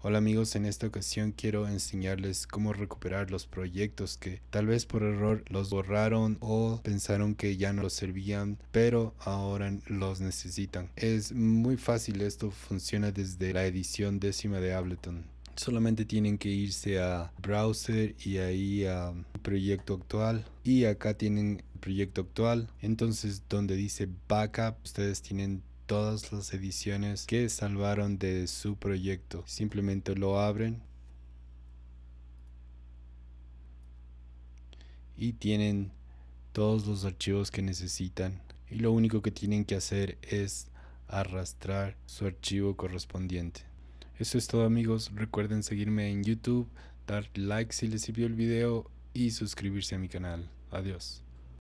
Hola amigos, en esta ocasión quiero enseñarles cómo recuperar los proyectos que tal vez por error los borraron o pensaron que ya no los servían, pero ahora los necesitan. Es muy fácil, esto funciona desde la edición décima de Ableton. Solamente tienen que irse a browser y ahí a proyecto actual y acá tienen proyecto actual entonces donde dice backup ustedes tienen todas las ediciones que salvaron de su proyecto. Simplemente lo abren y tienen todos los archivos que necesitan y lo único que tienen que hacer es arrastrar su archivo correspondiente. Eso es todo amigos, recuerden seguirme en YouTube, dar like si les sirvió el video y suscribirse a mi canal. Adiós.